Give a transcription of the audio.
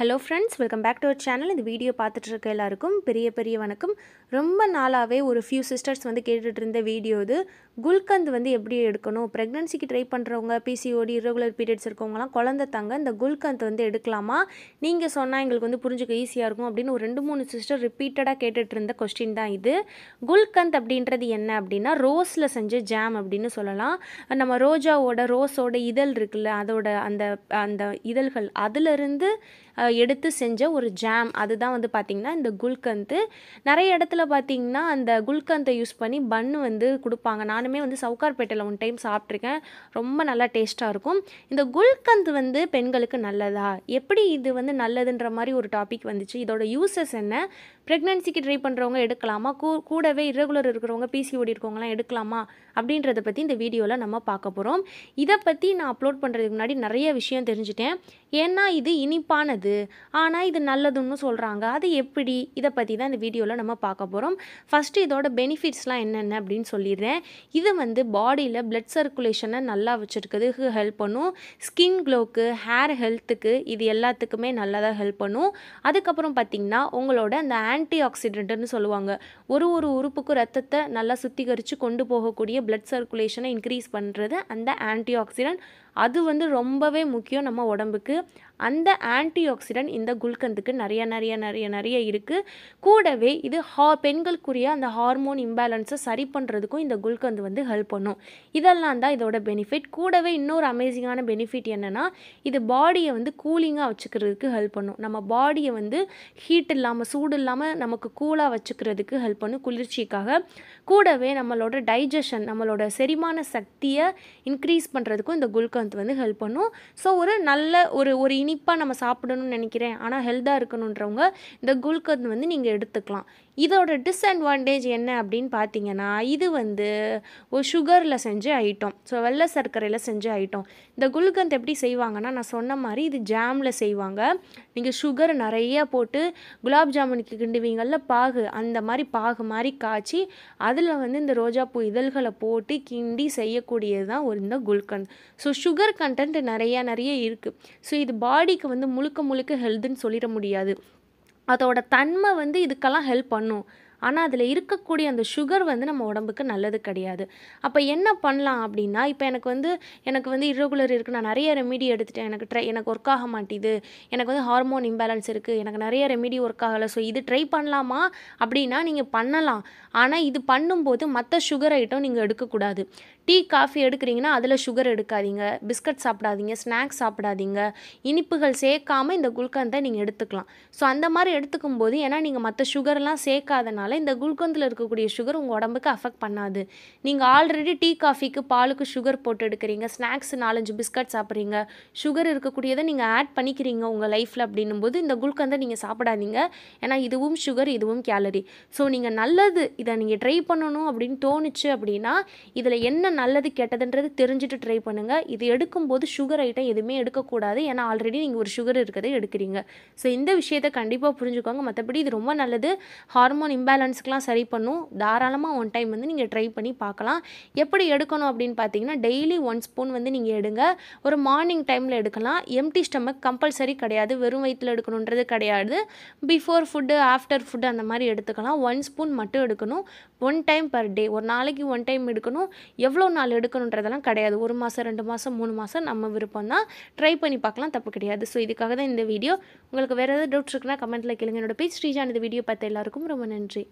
hello friends welcome back to our channel இந்த video பார்த்துட்டு இருக்க எல்லாருக்கும் பெரிய பெரிய வணக்கம் ரொம்ப நாளாகவே ஒரு ஃபியூ சிஸ்டர்ஸ் வந்து கேட்டுகிட்டு இருந்த வீடியோ இது குல்கந்த் வந்து எப்படி எடுக்கணும் ப்ரெக்னன்சிக்கு ட்ரை பண்ணுறவங்க பிசிஓடி இரகுலர் பீரியட்ஸ் இருக்கவங்களாம் குழந்த தங்க இந்த குல்கந்த் வந்து எடுக்கலாமா நீங்கள் சொன்னால் எங்களுக்கு வந்து புரிஞ்சுக்க ஈஸியாக இருக்கும் அப்படின்னு ஒரு ரெண்டு மூணு சிஸ்டர் ரிப்பீட்டடாக கேட்டுகிட்டு இருந்த கொஸ்டின் தான் இது குல்கந்த் அப்படின்றது என்ன அப்படின்னா ரோஸில் செஞ்ச ஜாம் அப்படின்னு சொல்லலாம் நம்ம ரோஜாவோட ரோஸோட இதழ் இருக்குல்ல அதோட அந்த அந்த இதழ்கள் அதிலிருந்து எடுத்து செஞ்ச ஒரு ஜாம் அதுதான் வந்து பார்த்திங்கன்னா இந்த குல்கந்து நிறைய இடத்துல பார்த்திங்கன்னா அந்த குல்கந்தை யூஸ் பண்ணி பன் வந்து கொடுப்பாங்க நானுமே வந்து சவுக்கார்பேட்டையில் ஒன் டைம் சாப்பிட்ருக்கேன் ரொம்ப நல்லா டேஸ்ட்டாக இருக்கும் இந்த குல்கந்து வந்து பெண்களுக்கு நல்லதா எப்படி இது வந்து நல்லதுன்ற மாதிரி ஒரு டாபிக் வந்துச்சு இதோட யூசஸ் என்ன ப்ரெக்னென்சிக்கு ட்ரை பண்ணுறவங்க எடுக்கலாமா கூ கூடவே இரகுலர் இருக்கிறவங்க பிசிஓடி இருக்கவங்களாம் எடுக்கலாமா அப்படின்றத பற்றி இந்த வீடியோவில் நம்ம பார்க்க போகிறோம் இதை பற்றி நான் அப்லோட் பண்ணுறதுக்கு முன்னாடி நிறைய விஷயம் தெரிஞ்சுட்டேன் ஏன்னா இது இனிப்பானது கூடாது ஆனால் இது நல்லதுன்னு சொல்கிறாங்க அது எப்படி இதை பற்றி தான் இந்த வீடியோவில் நம்ம பார்க்க போகிறோம் ஃபஸ்ட்டு இதோட பெனிஃபிட்ஸ்லாம் என்னென்ன அப்படின்னு சொல்லிடுறேன் இது வந்து பாடியில் பிளட் சர்க்குலேஷனை நல்லா வச்சுருக்கிறதுக்கு ஹெல்ப் பண்ணும் ஸ்கின் க்ளோக்கு ஹேர் ஹெல்த்துக்கு இது எல்லாத்துக்குமே நல்லதாக ஹெல்ப் பண்ணும் அதுக்கப்புறம் பார்த்திங்கன்னா உங்களோட அந்த ஆன்டி ஆக்சிடென்ட்னு சொல்லுவாங்க ஒரு ஒரு உறுப்புக்கும் ரத்தத்தை நல்லா சுத்திகரித்து கொண்டு போகக்கூடிய பிளட் சர்க்குலேஷனை இன்க்ரீஸ் பண்ணுறது அந்த ஆன்டி ஆக்சிடென்ட் அது வந்து ரொம்பவே முக்கியம் நம்ம உடம்புக்கு அந்த ஆன்டி ஆக்சிடென்ட் இந்த குல்கந்துக்கு நிறைய நிறைய நிறைய நிறைய இருக்குது கூடவே இது ஹா பெண்களுக்குரிய அந்த ஹார்மோன் இம்பேலன்ஸை சரி பண்ணுறதுக்கும் இந்த குல்கந்து வந்து ஹெல்ப் பண்ணும் இதெல்லாம் தான் இதோட பெனிஃபிட் கூடவே இன்னொரு அமேசிங்கான பெனிஃபிட் என்னென்னா இது பாடியை வந்து கூலிங்காக வச்சுக்கிறதுக்கு ஹெல்ப் பண்ணும் நம்ம பாடியை வந்து ஹீட் இல்லாமல் சூடு இல்லாமல் நமக்கு கூலாக வச்சுக்கிறதுக்கு ஹெல்ப் பண்ணும் குளிர்ச்சிக்காக கூடவே நம்மளோட டைஜஷன் நம்மளோட செரிமான சக்தியை இன்க்ரீஸ் பண்ணுறதுக்கும் இந்த குல்கந்து மந்த் வந்து ஹெல்ப் பண்ணும் ஸோ ஒரு நல்ல ஒரு ஒரு இனிப்பாக நம்ம சாப்பிடணும்னு நினைக்கிறேன் ஆனால் ஹெல்த்தாக இருக்கணுன்றவங்க இந்த குல்கந்த் வந்து நீங்கள் எடுத்துக்கலாம் இதோட டிஸ்அட்வான்டேஜ் என்ன அப்படின்னு பார்த்தீங்கன்னா இது வந்து ஒரு சுகரில் செஞ்ச ஐட்டம் ஸோ வெள்ளை சர்க்கரையில் செஞ்ச ஐட்டம் இந்த குல்கந்த் எப்படி செய்வாங்கன்னா நான் சொன்ன மாதிரி இது ஜாமில் செய்வாங்க நீங்கள் சுகர் நிறையா போட்டு குலாப் ஜாமுனுக்கு கிண்டுவீங்கள்ல பாகு அந்த மாதிரி பாகு மாதிரி காய்ச்சி அதில் வந்து இந்த ரோஜாப்பூ இதழ்களை போட்டு கிண்டி செய்யக்கூடியது தான் ஒரு இந்த குல்கந்த் ஸோ சுகர் கண்டென்ட் நிறையா நிறைய இருக்குது ஸோ இது பாடிக்கு வந்து முழுக்க முழுக்க ஹெல்த்துன்னு சொல்லிட முடியாது அதோட தன்மை வந்து இதுக்கெல்லாம் ஹெல்ப் பண்ணும் ஆனால் அதில் இருக்கக்கூடிய அந்த சுகர் வந்து நம்ம உடம்புக்கு நல்லது கிடையாது அப்போ என்ன பண்ணலாம் அப்படின்னா இப்போ எனக்கு வந்து எனக்கு வந்து இரகுலர் இருக்குது நான் நிறைய ரெமிடி எடுத்துட்டேன் எனக்கு ட்ரை எனக்கு ஒர்க் ஆக மாட்டேது எனக்கு வந்து ஹார்மோன் இம்பேலன்ஸ் இருக்குது எனக்கு நிறைய ரெமிடி ஒர்க் ஆகலை ஸோ இது ட்ரை பண்ணலாமா அப்படின்னா நீங்கள் பண்ணலாம் ஆனால் இது பண்ணும்போது மற்ற சுகர் ஐட்டம் நீங்கள் எடுக்கக்கூடாது டீ காஃபி எடுக்கிறீங்கன்னா அதில் சுகர் எடுக்காதீங்க பிஸ்கட் சாப்பிடாதீங்க ஸ்நாக்ஸ் சாப்பிடாதீங்க இனிப்புகள் சேர்க்காமல் இந்த குல்கந்தை நீங்கள் எடுத்துக்கலாம் ஸோ அந்த மாதிரி எடுத்துக்கும் போது ஏன்னா நீங்கள் மற்ற சுகர்லாம் சேர்க்காதனால இருக்கிறதுனால இந்த குல்கந்தில் இருக்கக்கூடிய சுகர் உங்கள் உடம்புக்கு அஃபெக்ட் பண்ணாது நீங்கள் ஆல்ரெடி டீ காஃபிக்கு பாலுக்கு சுகர் போட்டு எடுக்கிறீங்க ஸ்நாக்ஸ் நாலஞ்சு பிஸ்கட் சாப்பிட்றீங்க சுகர் இருக்கக்கூடியதை நீங்கள் ஆட் பண்ணிக்கிறீங்க உங்கள் லைஃப்பில் அப்படின்னும் போது இந்த குல்கந்தை நீங்கள் சாப்பிடாதீங்க ஏன்னா இதுவும் சுகர் இதுவும் கேலரி ஸோ நீங்கள் நல்லது இதை நீங்கள் ட்ரை பண்ணணும் அப்படின்னு தோணுச்சு அப்படின்னா இதில் என்ன நல்லது கெட்டதுன்றது தெரிஞ்சுட்டு ட்ரை பண்ணுங்கள் இது எடுக்கும்போது சுகர் ஐட்டம் எதுவுமே எடுக்கக்கூடாது ஏன்னா ஆல்ரெடி நீங்கள் ஒரு சுகர் இருக்கிறத எடுக்கிறீங்க ஸோ இந்த விஷயத்தை கண்டிப்பாக புரிஞ்சுக்கோங்க மற்றபடி இது ரொம்ப நல்லது ஹார்மோன் இம்பேலன்ஸ் இம்பேலன்ஸ்க்கெலாம் சரி பண்ணும் தாராளமாக ஒன் டைம் வந்து நீங்கள் ட்ரை பண்ணி பார்க்கலாம் எப்படி எடுக்கணும் அப்படின்னு பார்த்தீங்கன்னா டெய்லி ஒன் ஸ்பூன் வந்து நீங்கள் எடுங்க ஒரு மார்னிங் டைமில் எடுக்கலாம் எம்டி ஸ்டமக் கம்பல்சரி கிடையாது வெறும் வயிற்றில் எடுக்கணுன்றது கிடையாது பிஃபோர் ஃபுட்டு ஆஃப்டர் ஃபுட்டு அந்த மாதிரி எடுத்துக்கலாம் ஒன் ஸ்பூன் மட்டும் எடுக்கணும் ஒன் டைம் பர் டே ஒரு நாளைக்கு ஒன் டைம் எடுக்கணும் எவ்வளோ நாள் எடுக்கணுன்றதெல்லாம் கிடையாது ஒரு மாதம் ரெண்டு மாதம் மூணு மாதம் நம்ம விருப்பம் தான் ட்ரை பண்ணி பார்க்கலாம் தப்பு கிடையாது ஸோ இதுக்காக தான் இந்த வீடியோ உங்களுக்கு வேறு ஏதாவது டவுட்ஸ் இருக்குன்னா கமெண்ட்டில் கேளுங்க என்னோட பேஜ் ஸ்ரீஜான் இந்த வீடியோ பார்த்த எல்லாருக்கும் ரொம்ப நன்றி